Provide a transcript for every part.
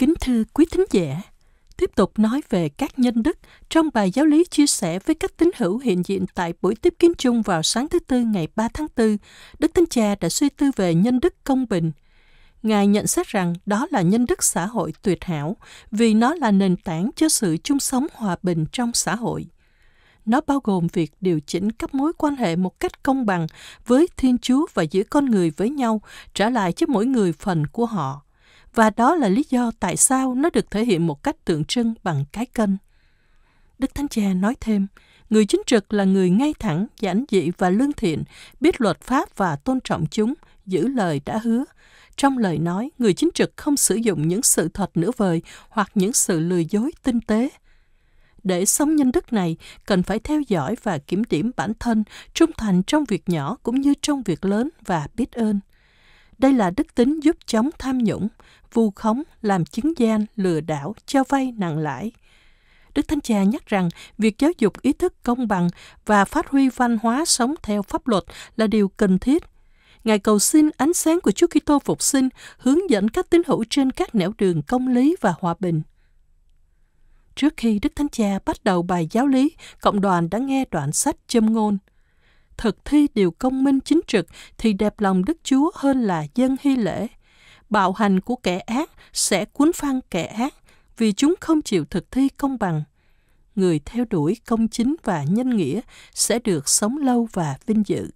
Kính thưa quý thính giả, tiếp tục nói về các nhân đức trong bài giáo lý chia sẻ với các tín hữu hiện diện tại buổi tiếp kiến chung vào sáng thứ Tư ngày 3 tháng 4, Đức Thánh Cha đã suy tư về nhân đức công bình. Ngài nhận xét rằng đó là nhân đức xã hội tuyệt hảo vì nó là nền tảng cho sự chung sống hòa bình trong xã hội. Nó bao gồm việc điều chỉnh các mối quan hệ một cách công bằng với Thiên Chúa và giữa con người với nhau, trả lại cho mỗi người phần của họ – và đó là lý do tại sao nó được thể hiện một cách tượng trưng bằng cái cân. Đức Thánh Cha nói thêm, người chính trực là người ngay thẳng, giản dị và lương thiện, biết luật pháp và tôn trọng chúng, giữ lời đã hứa. Trong lời nói, người chính trực không sử dụng những sự thật nửa vời hoặc những sự lừa dối tinh tế. Để sống nhân đức này, cần phải theo dõi và kiểm điểm bản thân, trung thành trong việc nhỏ cũng như trong việc lớn và biết ơn. Đây là đức tính giúp chống tham nhũng, vu khống, làm chứng gian, lừa đảo, cho vay nặng lãi. Đức Thánh Cha nhắc rằng việc giáo dục ý thức công bằng và phát huy văn hóa sống theo pháp luật là điều cần thiết. Ngài cầu xin ánh sáng của Chúa Kitô phục sinh hướng dẫn các tín hữu trên các nẻo đường công lý và hòa bình. Trước khi Đức Thánh Cha bắt đầu bài giáo lý, cộng đoàn đã nghe đoạn sách châm ngôn – thực thi điều công minh chính trực thì đẹp lòng Đức Chúa hơn là dân hy lễ. Bạo hành của kẻ ác sẽ cuốn phăng kẻ ác vì chúng không chịu thực thi công bằng. Người theo đuổi công chính và nhân nghĩa sẽ được sống lâu và vinh dự.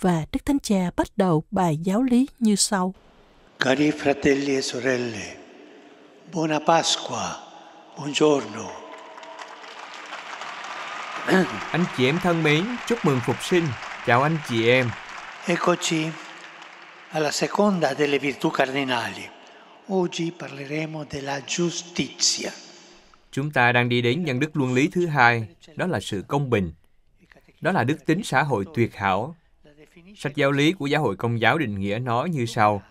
Và Đức Thánh Cha bắt đầu bài giáo lý như sau. Cari fratelli e sorelle, buona Pasqua, buongiorno. anh chị em thân mến, chúc mừng phục sinh. Chào anh chị em. Eccoci alla seconda delle virtù cardinali. Oggi parleremo della giustizia. Chúng ta đang đi đến nhân đức luân lý thứ hai, đó là sự công bình. Đó là đức tính xã hội tuyệt hảo. Sách giáo lý của giáo hội công giáo định nghĩa nói như sau.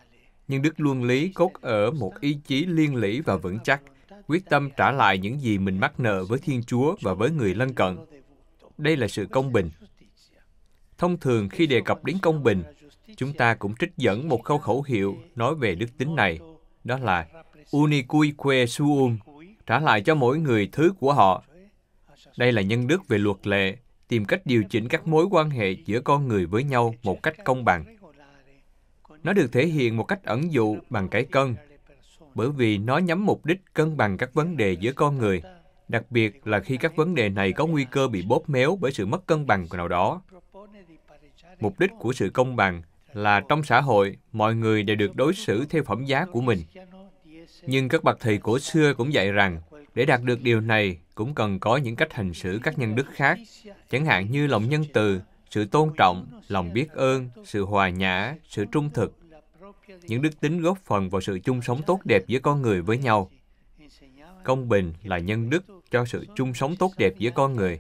nhân đức luân lý cốt ở một ý chí liên lỉ và vững chắc, quyết tâm trả lại những gì mình mắc nợ với Thiên Chúa và với người lân cận đây là sự công bình. Thông thường khi đề cập đến công bình, chúng ta cũng trích dẫn một câu khẩu hiệu nói về đức tính này, đó là Unicuique suum, trả lại cho mỗi người thứ của họ. Đây là nhân đức về luật lệ, tìm cách điều chỉnh các mối quan hệ giữa con người với nhau một cách công bằng. Nó được thể hiện một cách ẩn dụ bằng cái cân, bởi vì nó nhắm mục đích cân bằng các vấn đề giữa con người đặc biệt là khi các vấn đề này có nguy cơ bị bóp méo bởi sự mất cân bằng nào đó. Mục đích của sự công bằng là trong xã hội, mọi người đều được đối xử theo phẩm giá của mình. Nhưng các bậc thầy cổ xưa cũng dạy rằng, để đạt được điều này cũng cần có những cách hành xử các nhân đức khác, chẳng hạn như lòng nhân từ, sự tôn trọng, lòng biết ơn, sự hòa nhã, sự trung thực. Những đức tính góp phần vào sự chung sống tốt đẹp giữa con người với nhau. Công bình là nhân đức cho sự chung sống tốt đẹp giữa con người.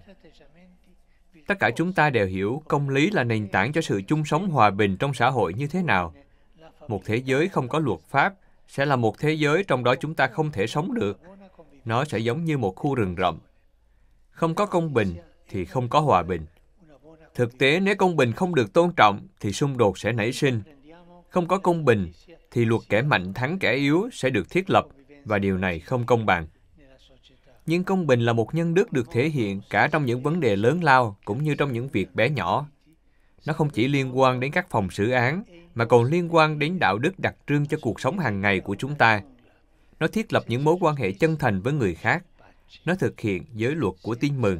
Tất cả chúng ta đều hiểu công lý là nền tảng cho sự chung sống hòa bình trong xã hội như thế nào. Một thế giới không có luật pháp sẽ là một thế giới trong đó chúng ta không thể sống được. Nó sẽ giống như một khu rừng rậm. Không có công bình thì không có hòa bình. Thực tế, nếu công bình không được tôn trọng thì xung đột sẽ nảy sinh. Không có công bình thì luật kẻ mạnh thắng kẻ yếu sẽ được thiết lập và điều này không công bằng nhưng công bình là một nhân đức được thể hiện cả trong những vấn đề lớn lao cũng như trong những việc bé nhỏ. Nó không chỉ liên quan đến các phòng xử án, mà còn liên quan đến đạo đức đặc trưng cho cuộc sống hàng ngày của chúng ta. Nó thiết lập những mối quan hệ chân thành với người khác. Nó thực hiện giới luật của tin mừng.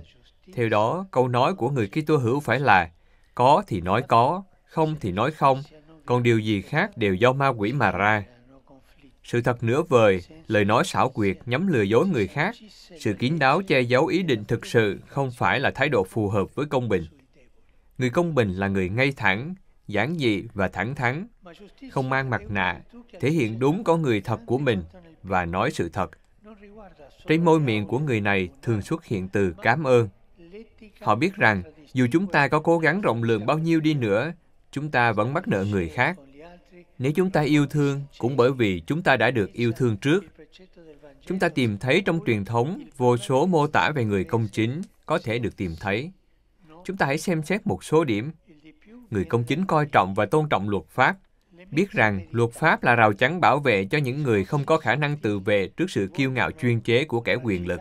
Theo đó, câu nói của người Kitô hữu phải là có thì nói có, không thì nói không, còn điều gì khác đều do ma quỷ mà ra sự thật nửa vời, lời nói xảo quyệt nhắm lừa dối người khác, sự kín đáo che giấu ý định thực sự không phải là thái độ phù hợp với công bình. Người công bình là người ngay thẳng, giản dị và thẳng thắn, không mang mặt nạ, thể hiện đúng con người thật của mình và nói sự thật. Trên môi miệng của người này thường xuất hiện từ cảm ơn. Họ biết rằng, dù chúng ta có cố gắng rộng lượng bao nhiêu đi nữa, chúng ta vẫn mắc nợ người khác nếu chúng ta yêu thương cũng bởi vì chúng ta đã được yêu thương trước chúng ta tìm thấy trong truyền thống vô số mô tả về người công chính có thể được tìm thấy chúng ta hãy xem xét một số điểm người công chính coi trọng và tôn trọng luật pháp biết rằng luật pháp là rào chắn bảo vệ cho những người không có khả năng tự vệ trước sự kiêu ngạo chuyên chế của kẻ quyền lực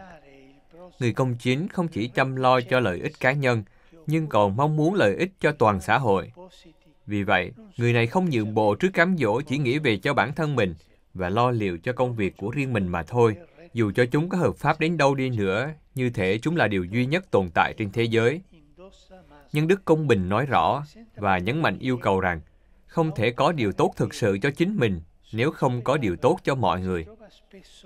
người công chính không chỉ chăm lo cho lợi ích cá nhân nhưng còn mong muốn lợi ích cho toàn xã hội vì vậy, người này không nhượng bộ trước cám dỗ chỉ nghĩ về cho bản thân mình và lo liệu cho công việc của riêng mình mà thôi, dù cho chúng có hợp pháp đến đâu đi nữa, như thể chúng là điều duy nhất tồn tại trên thế giới. Nhưng Đức Công Bình nói rõ và nhấn mạnh yêu cầu rằng không thể có điều tốt thực sự cho chính mình nếu không có điều tốt cho mọi người.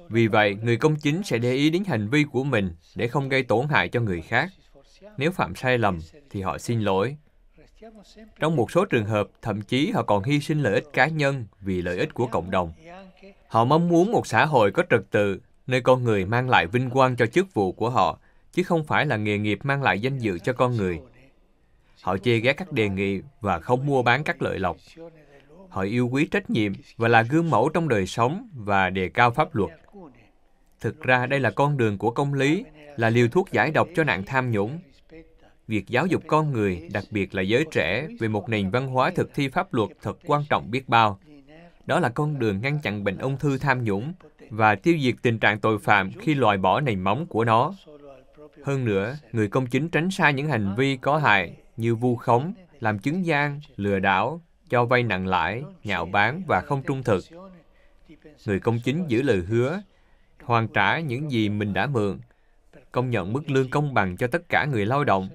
Vì vậy, người công chính sẽ để ý đến hành vi của mình để không gây tổn hại cho người khác. Nếu phạm sai lầm, thì họ xin lỗi trong một số trường hợp, thậm chí họ còn hy sinh lợi ích cá nhân vì lợi ích của cộng đồng. Họ mong muốn một xã hội có trật tự, nơi con người mang lại vinh quang cho chức vụ của họ, chứ không phải là nghề nghiệp mang lại danh dự cho con người. Họ chê ghét các đề nghị và không mua bán các lợi lộc. Họ yêu quý trách nhiệm và là gương mẫu trong đời sống và đề cao pháp luật. Thực ra đây là con đường của công lý, là liều thuốc giải độc cho nạn tham nhũng việc giáo dục con người, đặc biệt là giới trẻ, về một nền văn hóa thực thi pháp luật thật quan trọng biết bao. Đó là con đường ngăn chặn bệnh ung thư tham nhũng và tiêu diệt tình trạng tội phạm khi loại bỏ nền móng của nó. Hơn nữa, người công chính tránh xa những hành vi có hại như vu khống, làm chứng gian, lừa đảo, cho vay nặng lãi, nhạo bán và không trung thực. Người công chính giữ lời hứa, hoàn trả những gì mình đã mượn, công nhận mức lương công bằng cho tất cả người lao động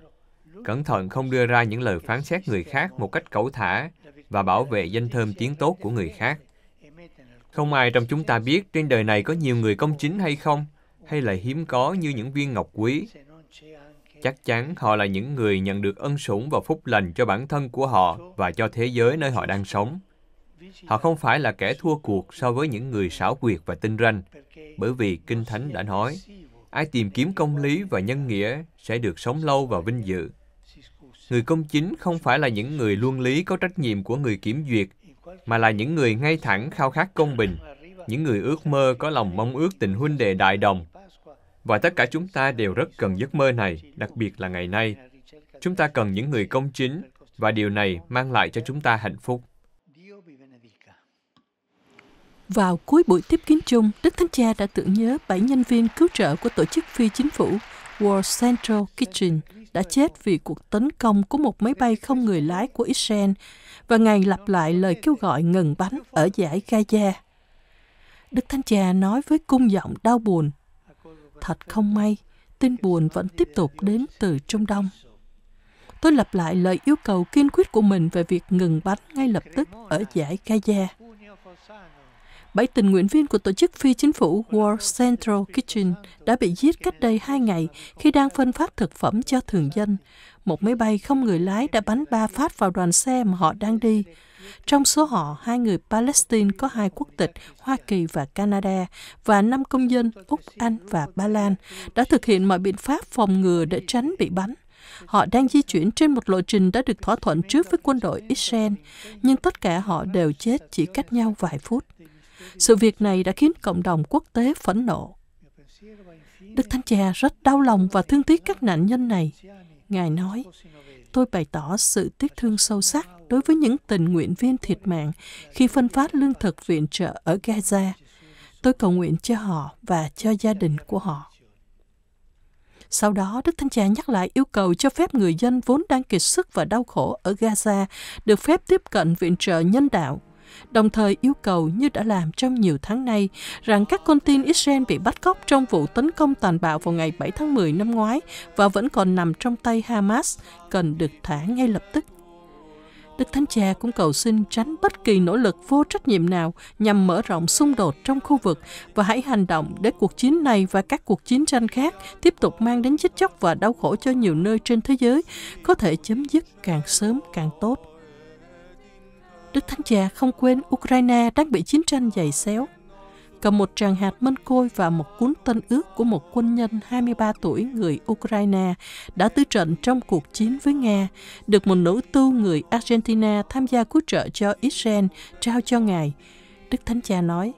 cẩn thận không đưa ra những lời phán xét người khác một cách cẩu thả và bảo vệ danh thơm tiếng tốt của người khác. Không ai trong chúng ta biết trên đời này có nhiều người công chính hay không, hay là hiếm có như những viên ngọc quý. Chắc chắn họ là những người nhận được ân sủng và phúc lành cho bản thân của họ và cho thế giới nơi họ đang sống. Họ không phải là kẻ thua cuộc so với những người xảo quyệt và tinh ranh, bởi vì Kinh Thánh đã nói, ai tìm kiếm công lý và nhân nghĩa sẽ được sống lâu và vinh dự người công chính không phải là những người luân lý có trách nhiệm của người kiểm duyệt, mà là những người ngay thẳng khao khát công bình, những người ước mơ có lòng mong ước tình huynh đệ đại đồng. Và tất cả chúng ta đều rất cần giấc mơ này, đặc biệt là ngày nay. Chúng ta cần những người công chính, và điều này mang lại cho chúng ta hạnh phúc. Vào cuối buổi tiếp kiến chung, Đức Thánh Cha đã tưởng nhớ bảy nhân viên cứu trợ của tổ chức phi chính phủ World Central Kitchen đã chết vì cuộc tấn công của một máy bay không người lái của Israel và ngày lặp lại lời kêu gọi ngừng bắn ở giải Gaza. Đức Thánh Cha nói với cung giọng đau buồn, Thật không may, tin buồn vẫn tiếp tục đến từ Trung Đông. Tôi lặp lại lời yêu cầu kiên quyết của mình về việc ngừng bắn ngay lập tức ở giải Gaza bảy tình nguyện viên của tổ chức phi chính phủ World Central Kitchen đã bị giết cách đây hai ngày khi đang phân phát thực phẩm cho thường dân. Một máy bay không người lái đã bắn ba phát vào đoàn xe mà họ đang đi. Trong số họ, hai người Palestine có hai quốc tịch Hoa Kỳ và Canada và năm công dân Úc, Anh và Ba Lan đã thực hiện mọi biện pháp phòng ngừa để tránh bị bắn. Họ đang di chuyển trên một lộ trình đã được thỏa thuận trước với quân đội Israel, nhưng tất cả họ đều chết chỉ cách nhau vài phút. Sự việc này đã khiến cộng đồng quốc tế phẫn nộ. Đức Thánh Cha rất đau lòng và thương tiếc các nạn nhân này. Ngài nói, tôi bày tỏ sự tiếc thương sâu sắc đối với những tình nguyện viên thiệt mạng khi phân phát lương thực viện trợ ở Gaza. Tôi cầu nguyện cho họ và cho gia đình của họ. Sau đó, Đức Thánh Cha nhắc lại yêu cầu cho phép người dân vốn đang kiệt sức và đau khổ ở Gaza được phép tiếp cận viện trợ nhân đạo đồng thời yêu cầu như đã làm trong nhiều tháng nay rằng các con tin Israel bị bắt cóc trong vụ tấn công tàn bạo vào ngày 7 tháng 10 năm ngoái và vẫn còn nằm trong tay Hamas cần được thả ngay lập tức. Đức Thánh Cha cũng cầu xin tránh bất kỳ nỗ lực vô trách nhiệm nào nhằm mở rộng xung đột trong khu vực và hãy hành động để cuộc chiến này và các cuộc chiến tranh khác tiếp tục mang đến chết chóc và đau khổ cho nhiều nơi trên thế giới có thể chấm dứt càng sớm càng tốt. Đức Thánh Cha không quên Ukraine đang bị chiến tranh dày xéo. Cầm một tràng hạt mân côi và một cuốn tân ước của một quân nhân 23 tuổi người Ukraine đã tứ trận trong cuộc chiến với Nga, được một nữ tu người Argentina tham gia cứu trợ cho Israel trao cho Ngài. Đức Thánh Cha nói,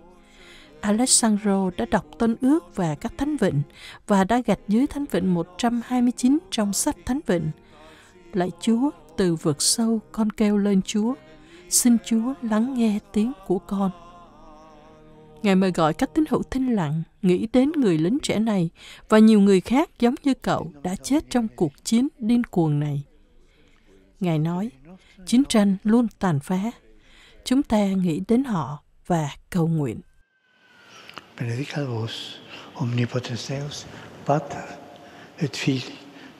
Alessandro đã đọc Tân Ước và các Thánh Vịnh và đã gạch dưới Thánh Vịnh 129 trong sách Thánh Vịnh. Lạy Chúa, từ vực sâu con kêu lên Chúa, xin Chúa lắng nghe tiếng của con. Ngài mời gọi các tín hữu thinh lặng nghĩ đến người lính trẻ này và nhiều người khác giống như cậu đã chết trong cuộc chiến điên cuồng này. Ngài nói, chiến tranh luôn tàn phá. Chúng ta nghĩ đến họ và cầu nguyện. Benedica vos, omnipotens Deus, Pater et Filii,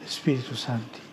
Spiritus Sancti.